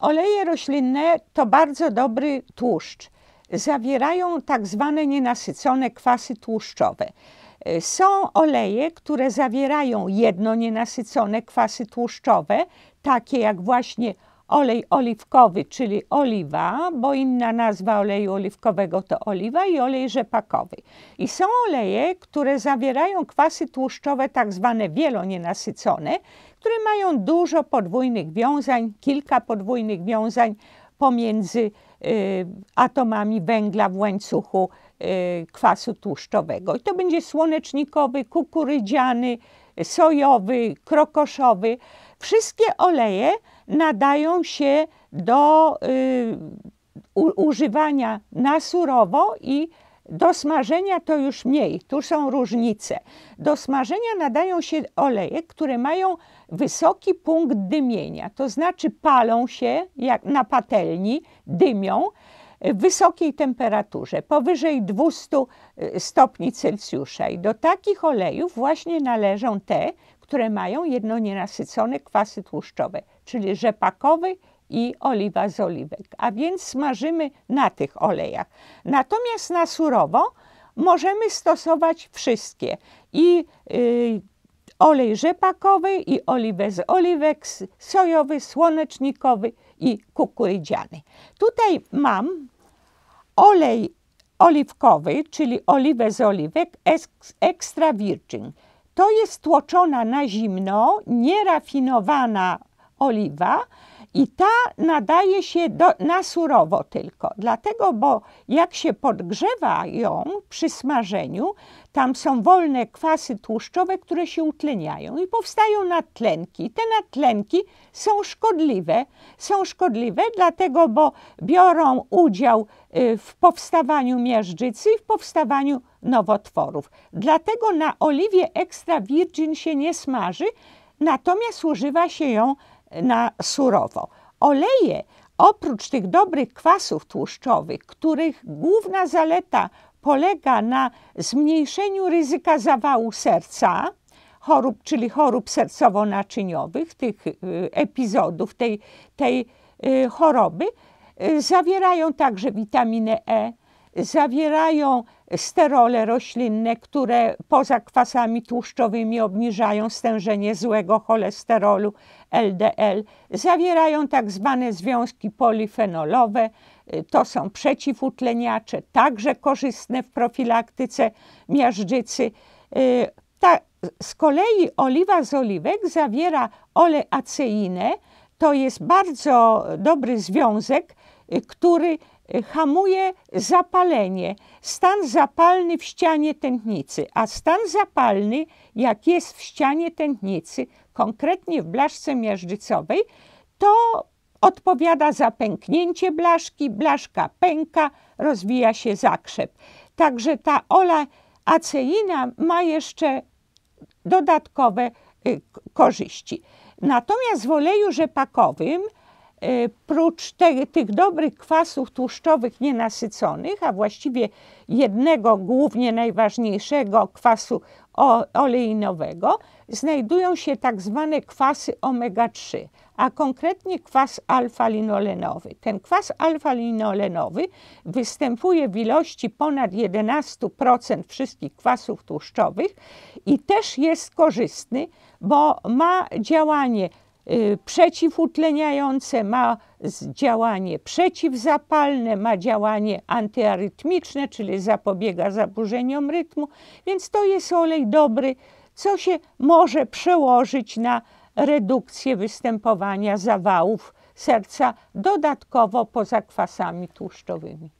Oleje roślinne to bardzo dobry tłuszcz. Zawierają tak zwane nienasycone kwasy tłuszczowe. E, są oleje, które zawierają jedno nienasycone kwasy tłuszczowe, takie jak właśnie olej oliwkowy, czyli oliwa, bo inna nazwa oleju oliwkowego to oliwa i olej rzepakowy. I są oleje, które zawierają kwasy tłuszczowe tak zwane wielonienasycone, które mają dużo podwójnych wiązań, kilka podwójnych wiązań pomiędzy y, atomami węgla w łańcuchu y, kwasu tłuszczowego. I to będzie słonecznikowy, kukurydziany, sojowy, krokoszowy. Wszystkie oleje nadają się do y, u, używania na surowo i do smażenia to już mniej, tu są różnice. Do smażenia nadają się oleje, które mają wysoki punkt dymienia, to znaczy palą się jak na patelni, dymią y, w wysokiej temperaturze, powyżej 200 y, stopni Celsjusza. I do takich olejów właśnie należą te, które mają jedno nienasycone kwasy tłuszczowe, czyli rzepakowy i oliwa z oliwek. A więc smażymy na tych olejach. Natomiast na surowo możemy stosować wszystkie. I yy, olej rzepakowy, i oliwę z oliwek, sojowy, słonecznikowy i kukurydziany. Tutaj mam olej oliwkowy, czyli oliwę z oliwek, extra virgin. To jest tłoczona na zimno, nierafinowana oliwa, i ta nadaje się do, na surowo tylko, dlatego, bo jak się podgrzewa ją przy smażeniu, tam są wolne kwasy tłuszczowe, które się utleniają i powstają natlenki. Te natlenki są szkodliwe, są szkodliwe dlatego, bo biorą udział y, w powstawaniu miażdżycy i w powstawaniu nowotworów. Dlatego na oliwie extra virgin się nie smaży, natomiast używa się ją na surowo. Oleje, oprócz tych dobrych kwasów tłuszczowych, których główna zaleta polega na zmniejszeniu ryzyka zawału serca, chorób, czyli chorób sercowo-naczyniowych, tych y, epizodów tej, tej y, choroby, y, zawierają także witaminę E, zawierają sterole roślinne, które poza kwasami tłuszczowymi obniżają stężenie złego cholesterolu LDL, zawierają tak zwane związki polifenolowe, to są przeciwutleniacze, także korzystne w profilaktyce miażdżycy. Y, ta, z kolei oliwa z oliwek zawiera oleaceinę, to jest bardzo dobry związek, y, który Y, hamuje zapalenie, stan zapalny w ścianie tętnicy, a stan zapalny, jak jest w ścianie tętnicy, konkretnie w blaszce miażdżycowej, to odpowiada za pęknięcie blaszki, blaszka pęka, rozwija się zakrzep. Także ta ola aceina ma jeszcze dodatkowe y, korzyści. Natomiast w oleju rzepakowym E, prócz te, tych dobrych kwasów tłuszczowych nienasyconych, a właściwie jednego głównie najważniejszego kwasu oleinowego, znajdują się tak zwane kwasy omega-3, a konkretnie kwas alfa-linolenowy. Ten kwas alfa-linolenowy występuje w ilości ponad 11% wszystkich kwasów tłuszczowych i też jest korzystny, bo ma działanie Y, przeciwutleniające, ma działanie przeciwzapalne, ma działanie antyarytmiczne, czyli zapobiega zaburzeniom rytmu, więc to jest olej dobry, co się może przełożyć na redukcję występowania zawałów serca dodatkowo poza kwasami tłuszczowymi.